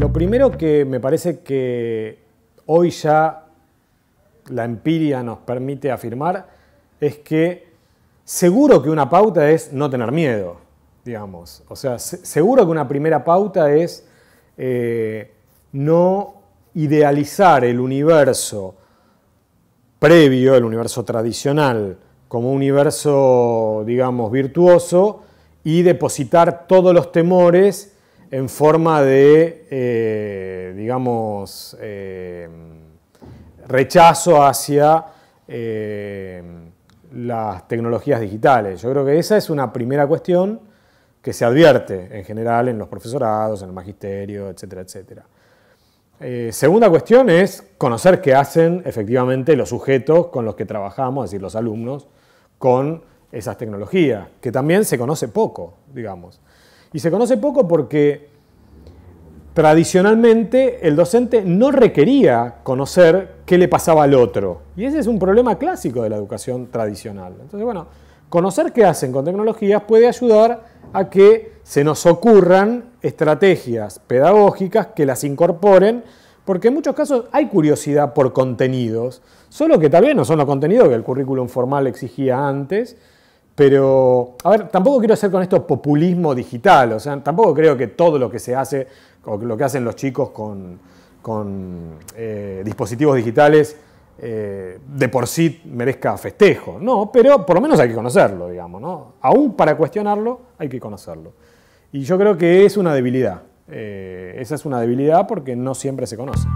Lo primero que me parece que hoy ya la empiria nos permite afirmar es que seguro que una pauta es no tener miedo, digamos. O sea, seguro que una primera pauta es eh, no idealizar el universo previo, el universo tradicional, como un universo, digamos, virtuoso y depositar todos los temores en forma de, eh, digamos, eh, rechazo hacia eh, las tecnologías digitales. Yo creo que esa es una primera cuestión que se advierte en general en los profesorados, en el magisterio, etcétera, etcétera. segunda cuestión es conocer qué hacen efectivamente los sujetos con los que trabajamos, es decir, los alumnos, con esas tecnologías, que también se conoce poco, digamos. Y se conoce poco porque tradicionalmente el docente no requería conocer qué le pasaba al otro. Y ese es un problema clásico de la educación tradicional. Entonces, bueno, conocer qué hacen con tecnologías puede ayudar a que se nos ocurran estrategias pedagógicas que las incorporen, porque en muchos casos hay curiosidad por contenidos, solo que tal vez no son los contenidos que el currículum formal exigía antes, pero, a ver, tampoco quiero hacer con esto populismo digital, o sea, tampoco creo que todo lo que se hace, o lo que hacen los chicos con, eh, dispositivos digitales, eh, de por sí merezca festejo. No, pero por lo menos hay que conocerlo, digamos, ¿no? Aún para cuestionarlo hay que conocerlo. Y yo creo que es una debilidad. Eh, esa es una debilidad porque no siempre se conoce.